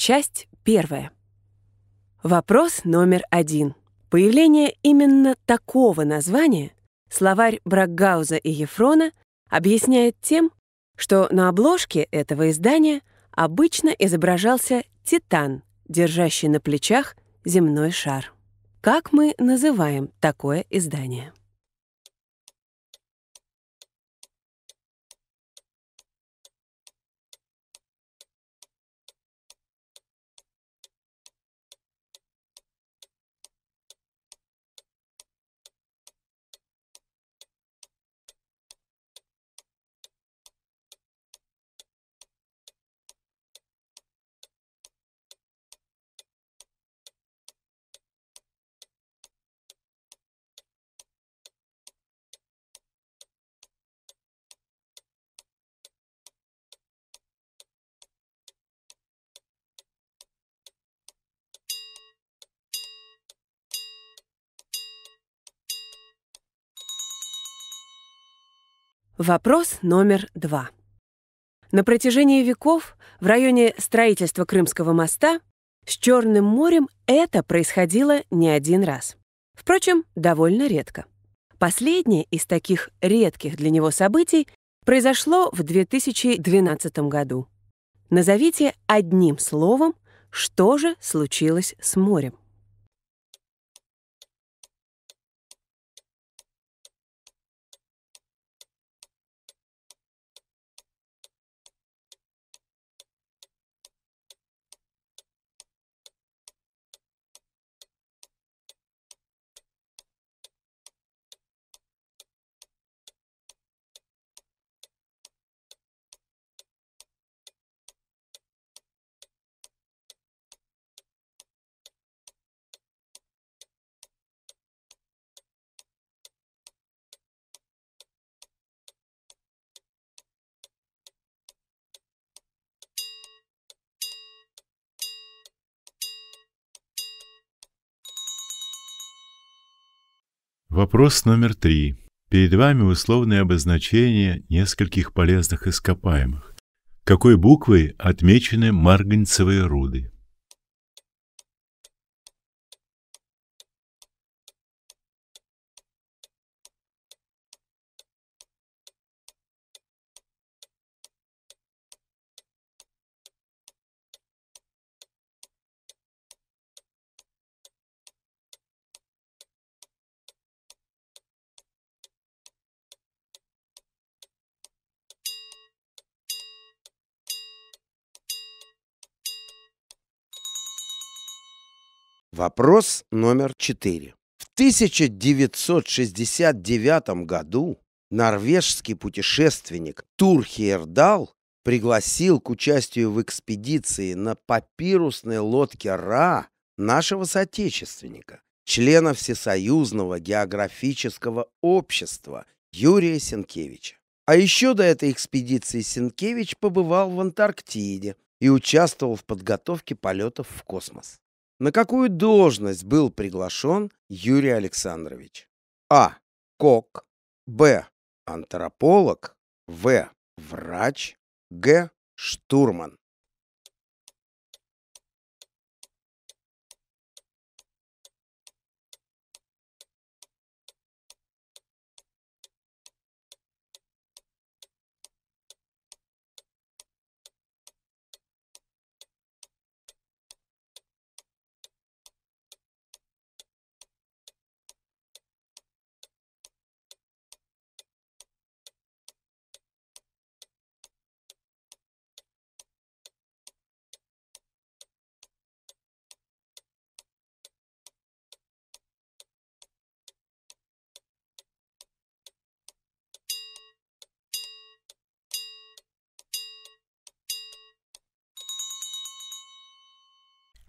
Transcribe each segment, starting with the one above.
Часть первая. Вопрос номер один. Появление именно такого названия словарь Бракгауза и Ефрона объясняет тем, что на обложке этого издания обычно изображался титан, держащий на плечах земной шар. Как мы называем такое издание? Вопрос номер два. На протяжении веков в районе строительства Крымского моста с Черным морем это происходило не один раз. Впрочем, довольно редко. Последнее из таких редких для него событий произошло в 2012 году. Назовите одним словом, что же случилось с морем. Вопрос номер три. Перед вами условное обозначение нескольких полезных ископаемых. Какой буквой отмечены марганцевые руды? Вопрос номер четыре. В 1969 году норвежский путешественник Турхиердал пригласил к участию в экспедиции на папирусной лодке Ра нашего соотечественника, члена Всесоюзного географического общества Юрия Сенкевича. А еще до этой экспедиции Сенкевич побывал в Антарктиде и участвовал в подготовке полетов в космос. На какую должность был приглашен Юрий Александрович? А. Кок. Б. Антрополог. В. Врач. Г. Штурман.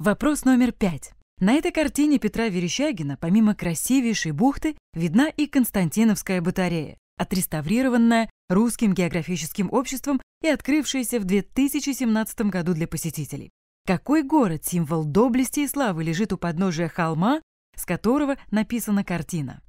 Вопрос номер пять. На этой картине Петра Верещагина, помимо красивейшей бухты, видна и Константиновская батарея, отреставрированная Русским географическим обществом и открывшаяся в 2017 году для посетителей. Какой город, символ доблести и славы, лежит у подножия холма, с которого написана картина?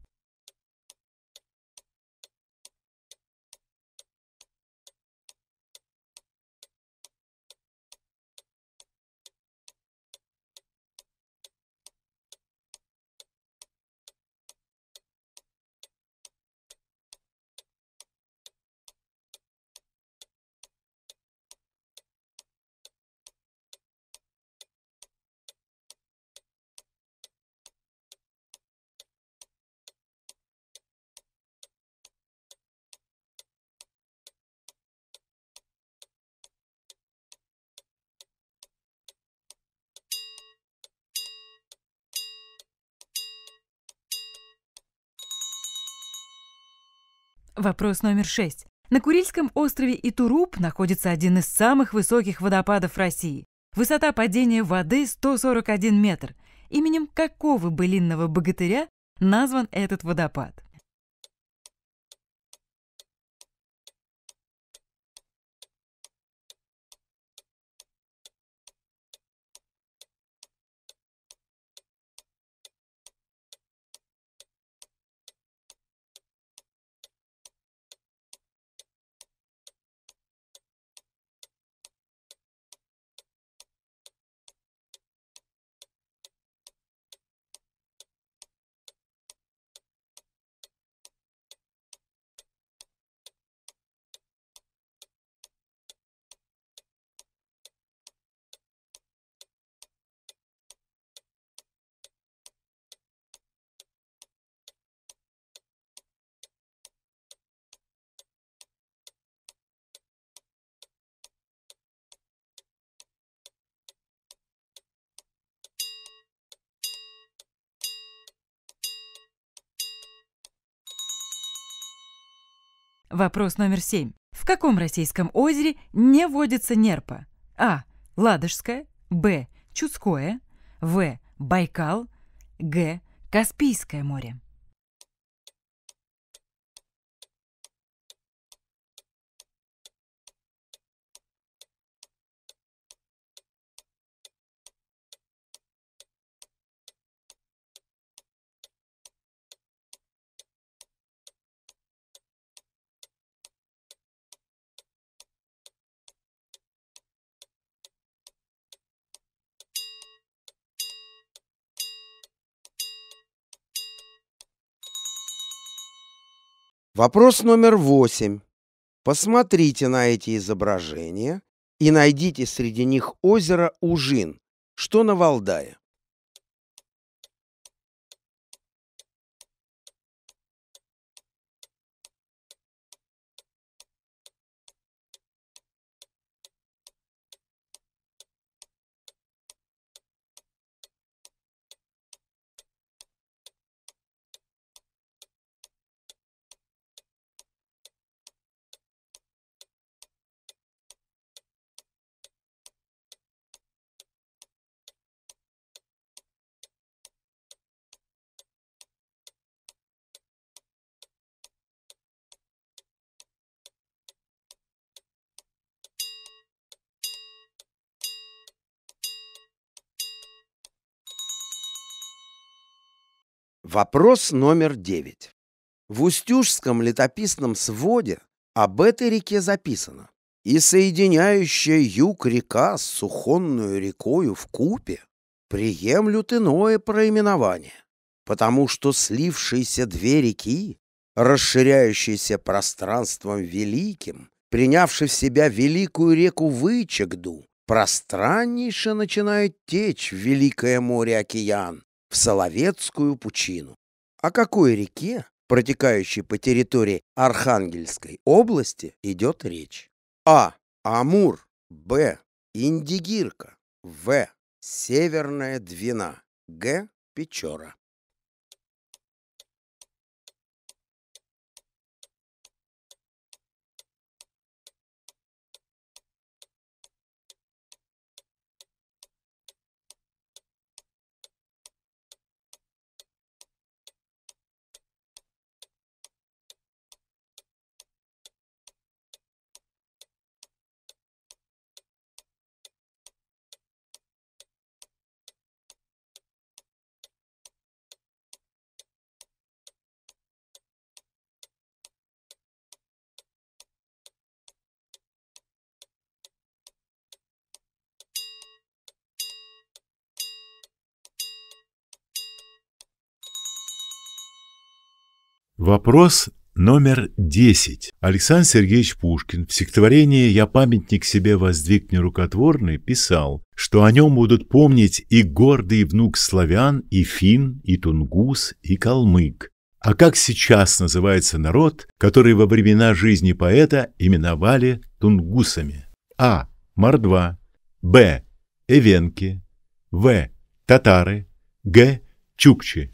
Вопрос номер шесть. На Курильском острове Итуруп находится один из самых высоких водопадов России. Высота падения воды 141 метр. Именем какого былинного богатыря назван этот водопад? Вопрос номер семь. В каком российском озере не водится нерпа? А. Ладожское. Б. Чудское. В. Байкал. Г. Каспийское море. Вопрос номер восемь. Посмотрите на эти изображения и найдите среди них озеро Ужин, что на Валдае. Вопрос номер девять. В Устюжском летописном своде об этой реке записано «И соединяющая юг река с сухонную рекою в купе приемлют иное проименование, потому что слившиеся две реки, расширяющиеся пространством великим, принявши в себя великую реку Вычегду, пространнейше начинают течь в великое море океан, в Соловецкую пучину. О какой реке, протекающей по территории Архангельской области, идет речь? А. Амур. Б. Индигирка. В. Северная Двина. Г. Печора. Вопрос номер 10. Александр Сергеевич Пушкин в стихотворении «Я памятник себе воздвиг нерукотворный» писал, что о нем будут помнить и гордый внук славян, и фин, и тунгус, и калмык. А как сейчас называется народ, который во времена жизни поэта именовали тунгусами? А. Мордва. Б. Эвенки. В. Татары. Г. Чукчи.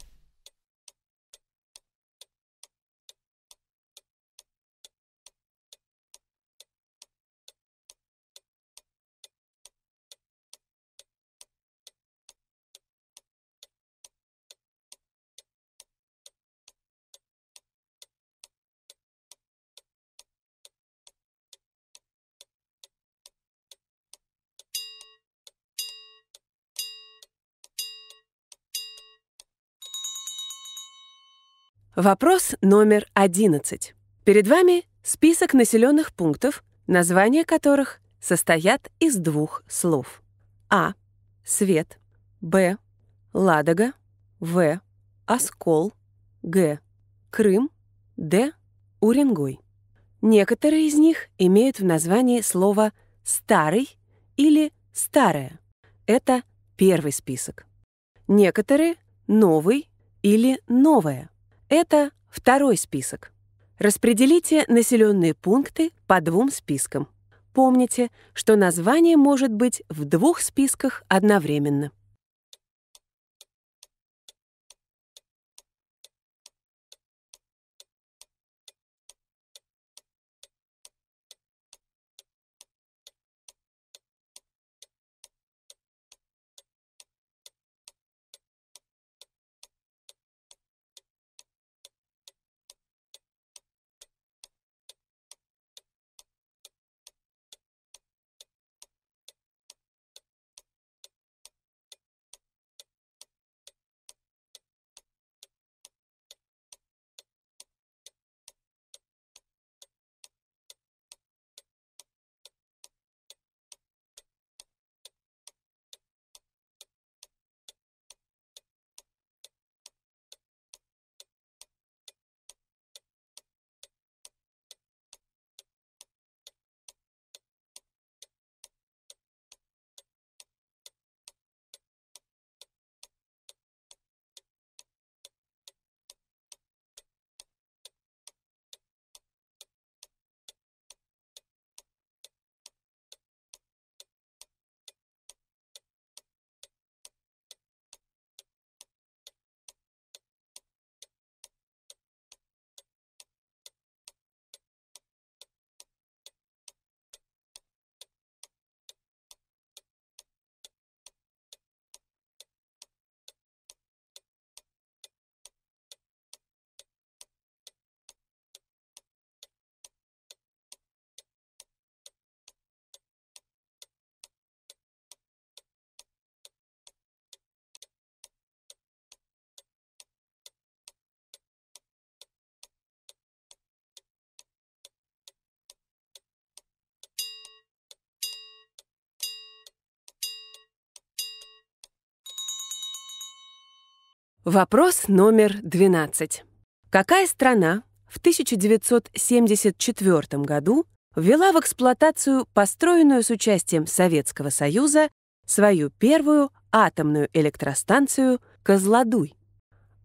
Вопрос номер 11. Перед вами список населенных пунктов, названия которых состоят из двух слов. А. Свет. Б. Ладога. В. Оскол. Г. Крым. Д. Уренгой. Некоторые из них имеют в названии слово «старый» или «старое». Это первый список. Некоторые — «новый» или «новое». Это второй список. Распределите населенные пункты по двум спискам. Помните, что название может быть в двух списках одновременно. Вопрос номер 12. Какая страна в 1974 году ввела в эксплуатацию построенную с участием Советского Союза свою первую атомную электростанцию Козлодуй?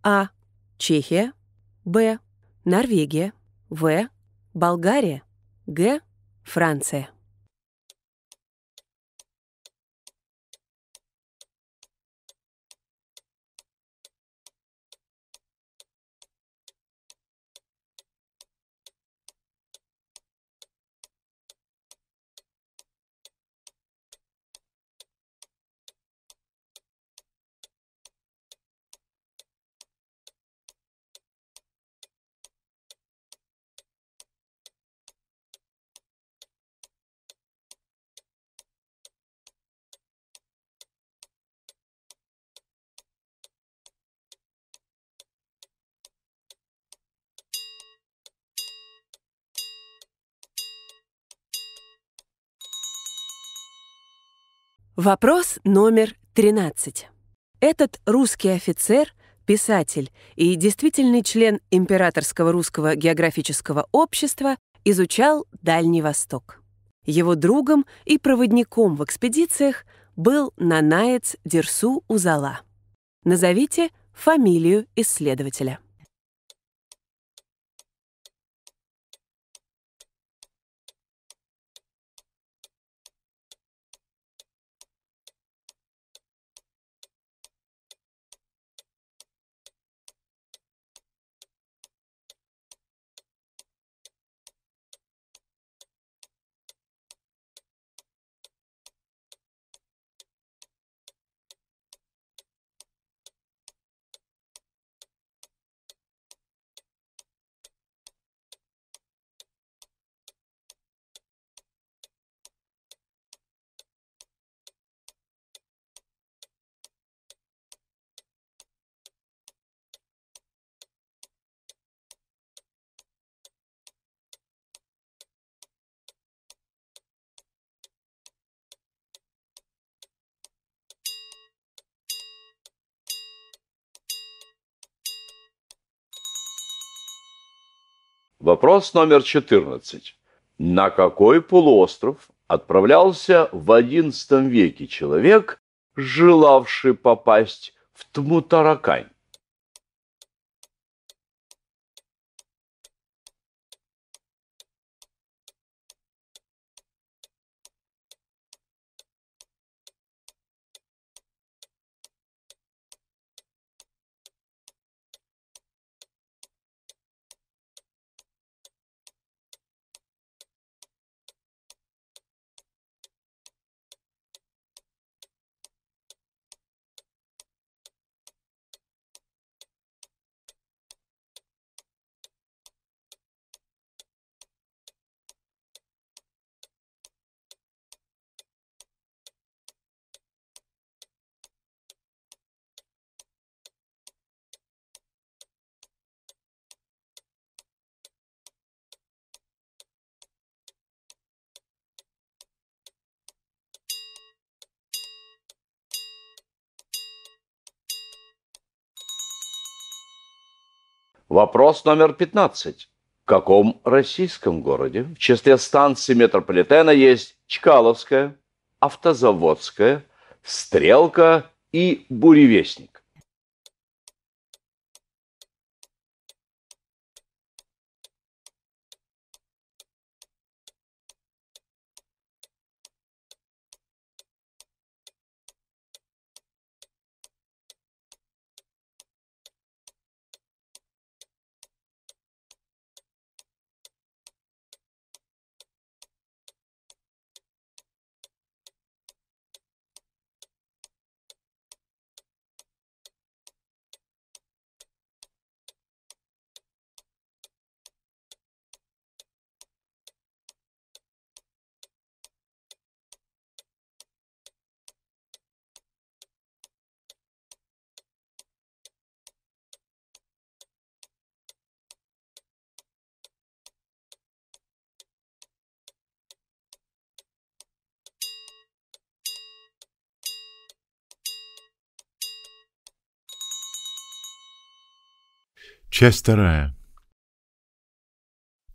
А. Чехия. Б. Норвегия. В. Болгария. Г. Франция. Вопрос номер 13. Этот русский офицер, писатель и действительный член Императорского русского географического общества изучал Дальний Восток. Его другом и проводником в экспедициях был нанаец Дерсу Узала. Назовите фамилию исследователя. Вопрос номер 14. На какой полуостров отправлялся в XI веке человек, желавший попасть в Тмутаракань? Вопрос номер 15. В каком российском городе в числе станций метрополитена есть Чкаловская, Автозаводская, Стрелка и Буревестник? Часть вторая.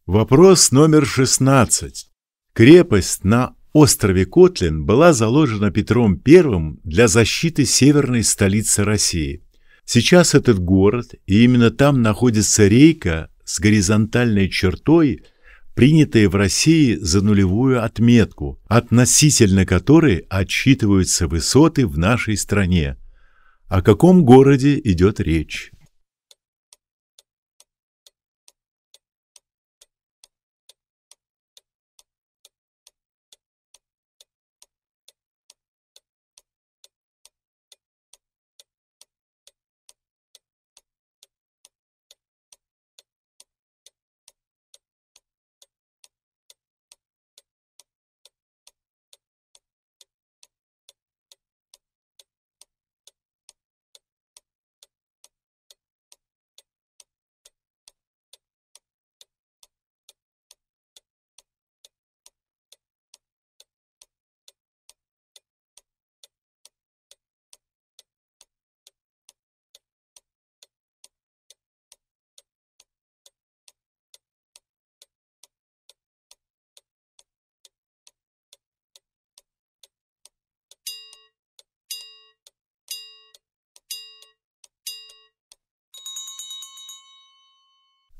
Вопрос номер 16. Крепость на острове Котлин была заложена Петром I для защиты северной столицы России. Сейчас этот город, и именно там находится рейка с горизонтальной чертой, принятая в России за нулевую отметку, относительно которой отчитываются высоты в нашей стране. О каком городе идет речь?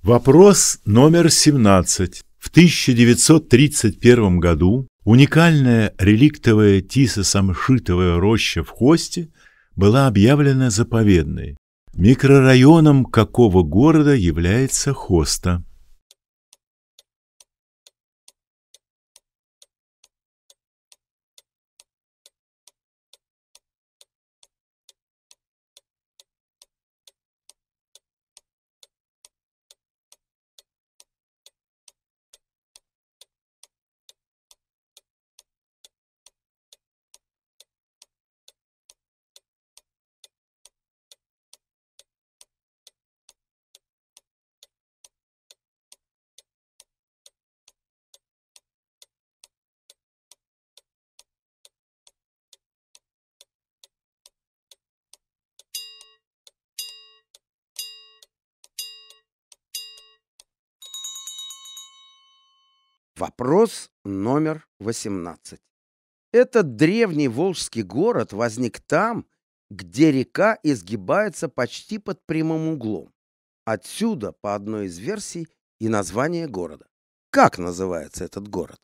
Вопрос номер 17. В 1931 году уникальная реликтовая тисо-самшитовая роща в Хосте была объявлена заповедной. Микрорайоном какого города является Хоста? Вопрос номер 18. Этот древний волжский город возник там, где река изгибается почти под прямым углом. Отсюда, по одной из версий, и название города. Как называется этот город?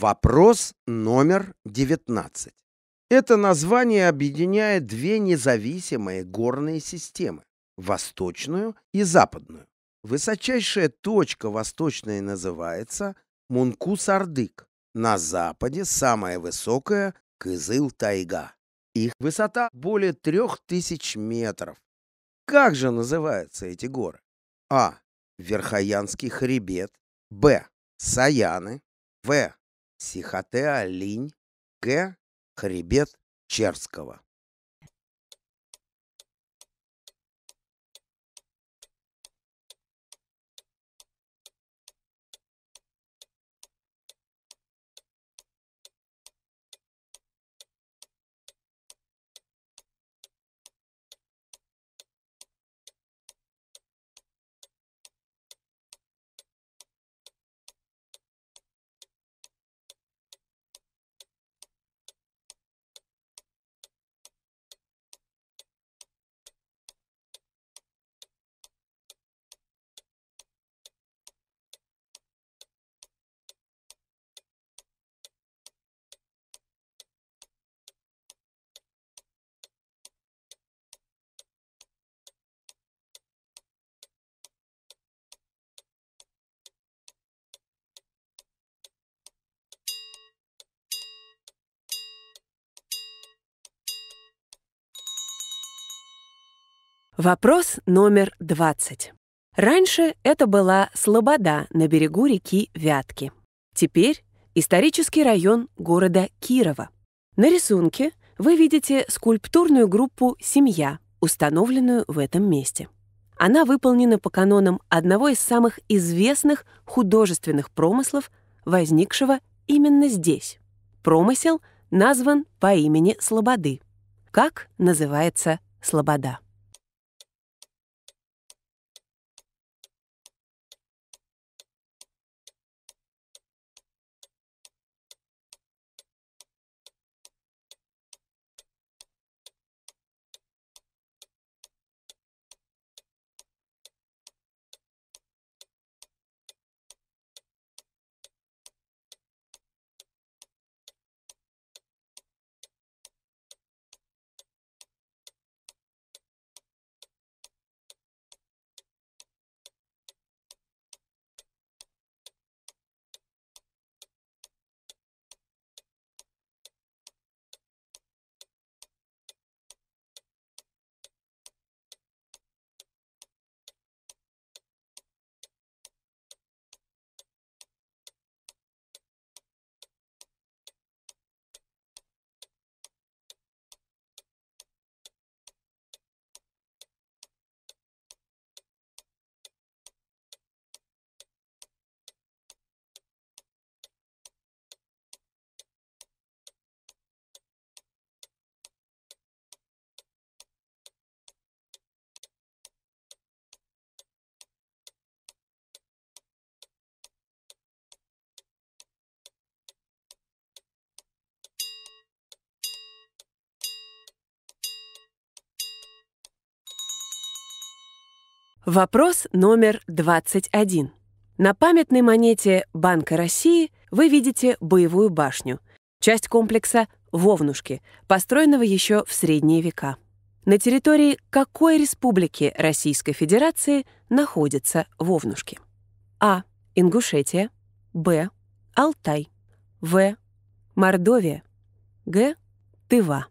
Вопрос номер 19. Это название объединяет две независимые горные системы – восточную и западную. Высочайшая точка восточной называется Мункус-Ардык. На западе самая высокая – Кызыл-Тайга. Их высота более 3000 метров. Как же называются эти горы? А. Верхоянский хребет. Б. Саяны. В. Сихотеа-Линь, К. Хребет Черского. Вопрос номер 20. Раньше это была Слобода на берегу реки Вятки. Теперь исторический район города Кирова. На рисунке вы видите скульптурную группу «Семья», установленную в этом месте. Она выполнена по канонам одного из самых известных художественных промыслов, возникшего именно здесь. Промысел назван по имени Слободы. Как называется Слобода? Вопрос номер 21. На памятной монете Банка России вы видите боевую башню, часть комплекса Вовнушки, построенного еще в средние века. На территории какой республики Российской Федерации находятся Вовнушки? А. Ингушетия. Б. Алтай. В. Мордовия. Г. Тыва.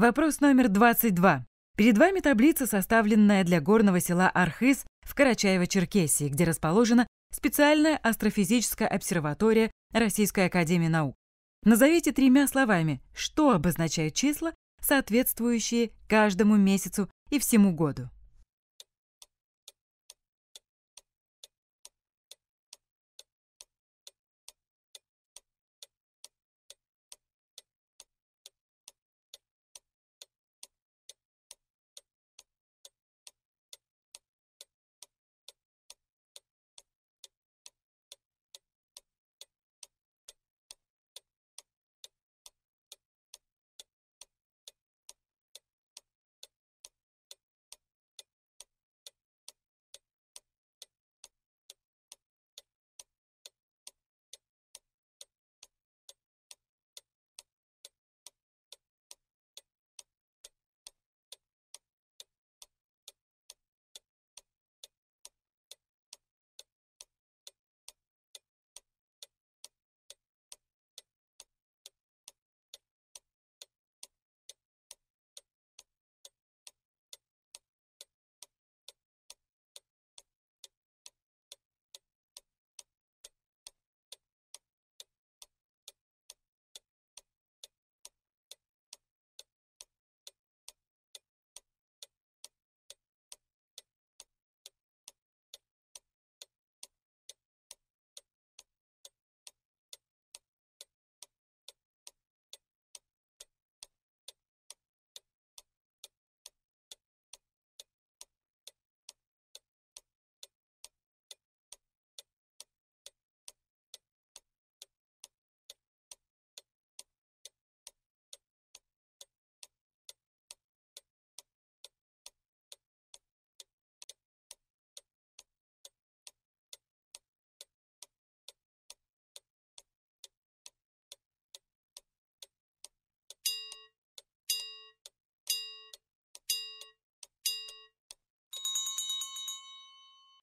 Вопрос номер 22. Перед вами таблица, составленная для горного села Архыз в Карачаево-Черкесии, где расположена специальная астрофизическая обсерватория Российской Академии Наук. Назовите тремя словами, что обозначают числа, соответствующие каждому месяцу и всему году.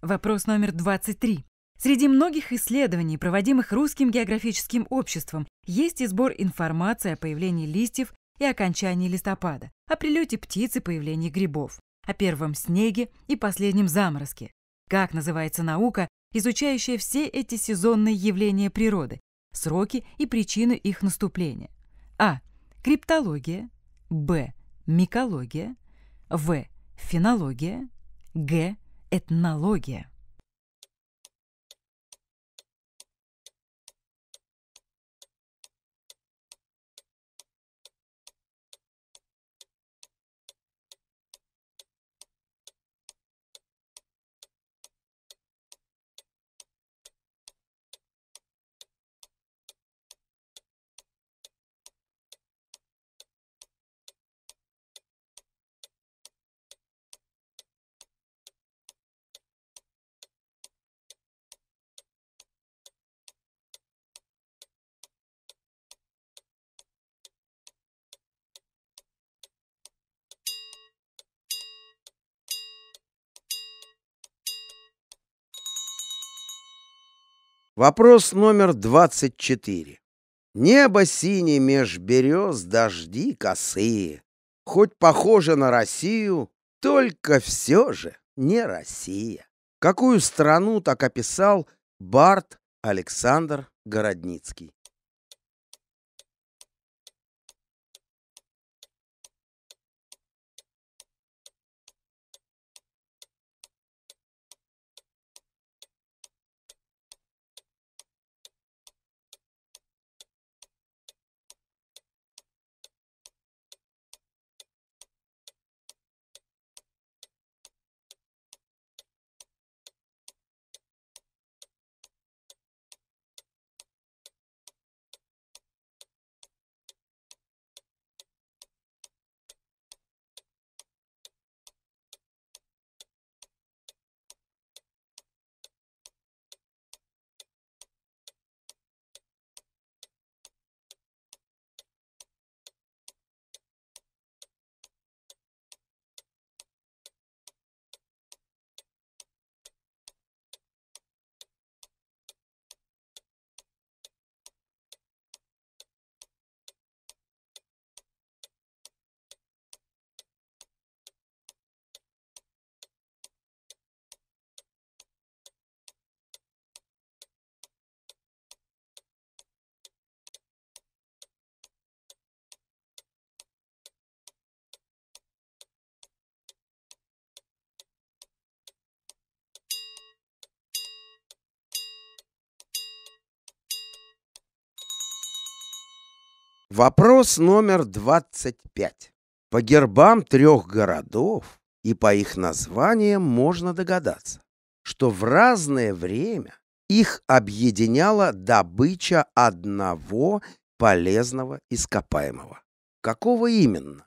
Вопрос номер 23. Среди многих исследований, проводимых Русским географическим обществом, есть и сбор информации о появлении листьев и окончании листопада, о прилете птиц и появлении грибов, о первом снеге и последнем заморозке. Как называется наука, изучающая все эти сезонные явления природы, сроки и причины их наступления? А. Криптология. Б. Микология. В. Фенология. Г этнология. Вопрос номер 24. Небо синее меж берез, дожди косые. Хоть похоже на Россию, только все же не Россия. Какую страну так описал Барт Александр Городницкий? Вопрос номер 25. По гербам трех городов и по их названиям можно догадаться, что в разное время их объединяла добыча одного полезного ископаемого. Какого именно?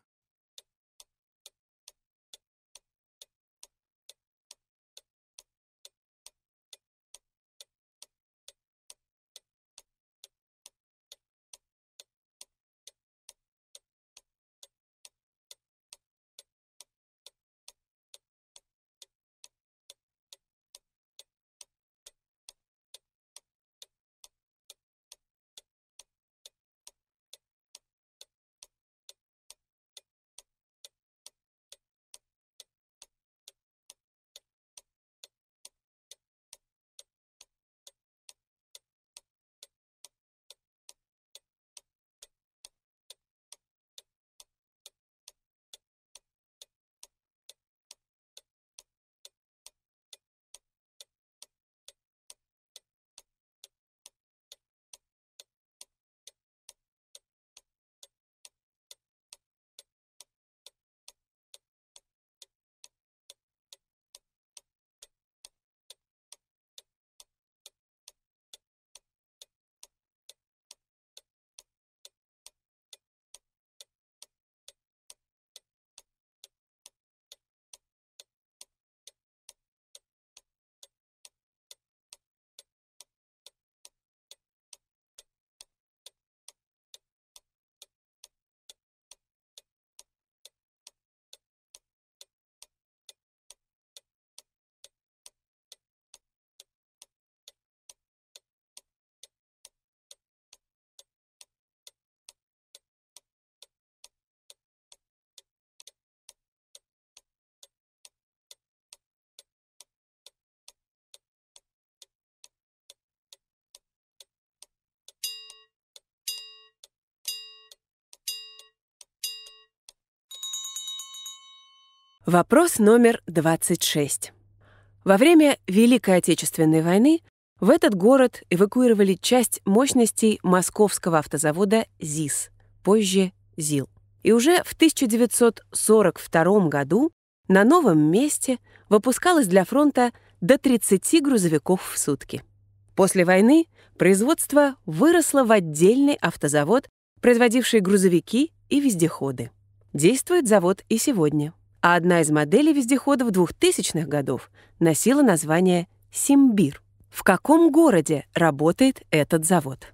Вопрос номер 26. Во время Великой Отечественной войны в этот город эвакуировали часть мощностей московского автозавода ЗИС, позже ЗИЛ. И уже в 1942 году на новом месте выпускалось для фронта до 30 грузовиков в сутки. После войны производство выросло в отдельный автозавод, производивший грузовики и вездеходы. Действует завод и сегодня а одна из моделей вездеходов 2000-х годов носила название «Симбир». В каком городе работает этот завод?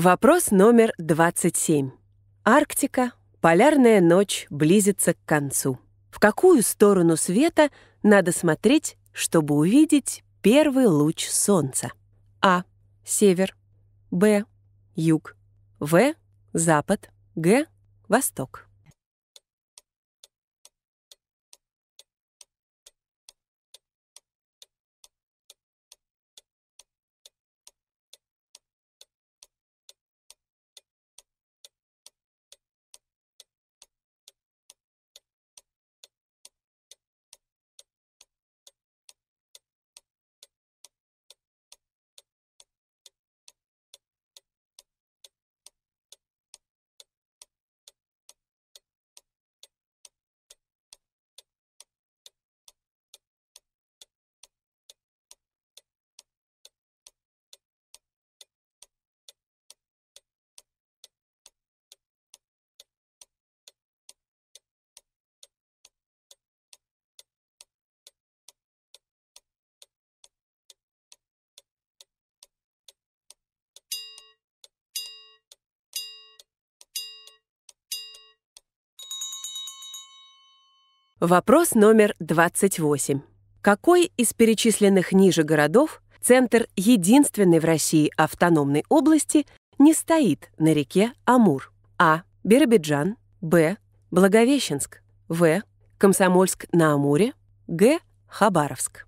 Вопрос номер 27. Арктика, полярная ночь близится к концу. В какую сторону света надо смотреть, чтобы увидеть первый луч солнца? А. Север. Б. Юг. В. Запад. Г. Восток. Вопрос номер 28. Какой из перечисленных ниже городов центр единственной в России автономной области не стоит на реке Амур? А. Биробиджан. Б. Благовещенск. В. Комсомольск на Амуре. Г. Хабаровск.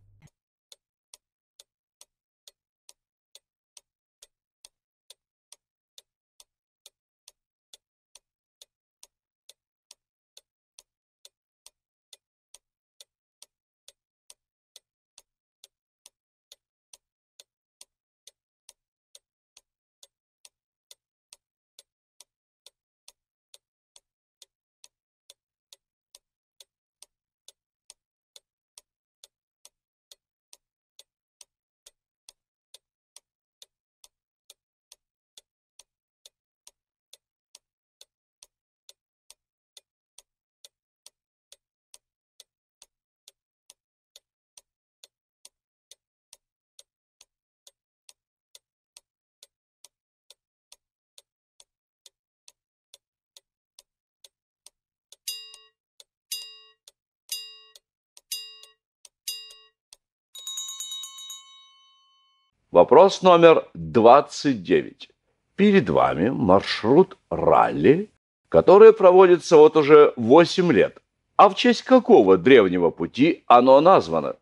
Вопрос номер 29. Перед вами маршрут ралли, который проводится вот уже 8 лет. А в честь какого древнего пути оно названо?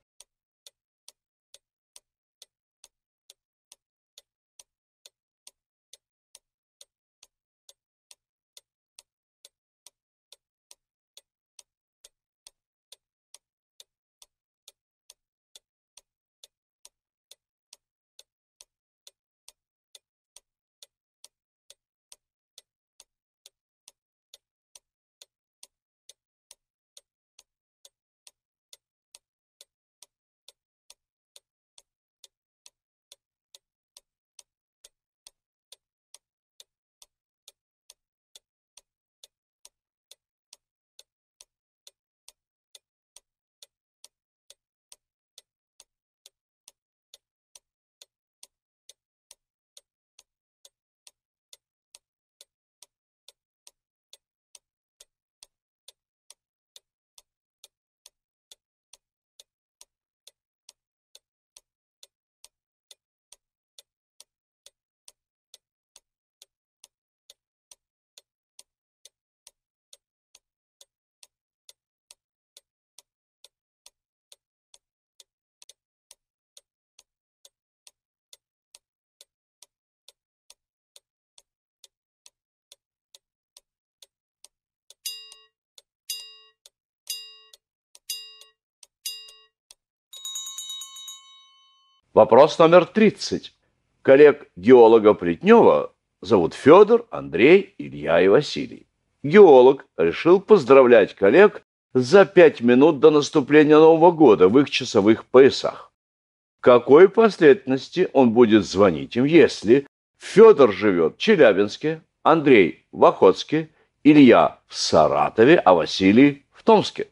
Вопрос номер 30. Коллег-геолога Плетнева зовут Федор, Андрей, Илья и Василий. Геолог решил поздравлять коллег за пять минут до наступления Нового года в их часовых поясах. В какой последовательности он будет звонить им, если Федор живет в Челябинске, Андрей в Охотске, Илья в Саратове, а Василий в Томске?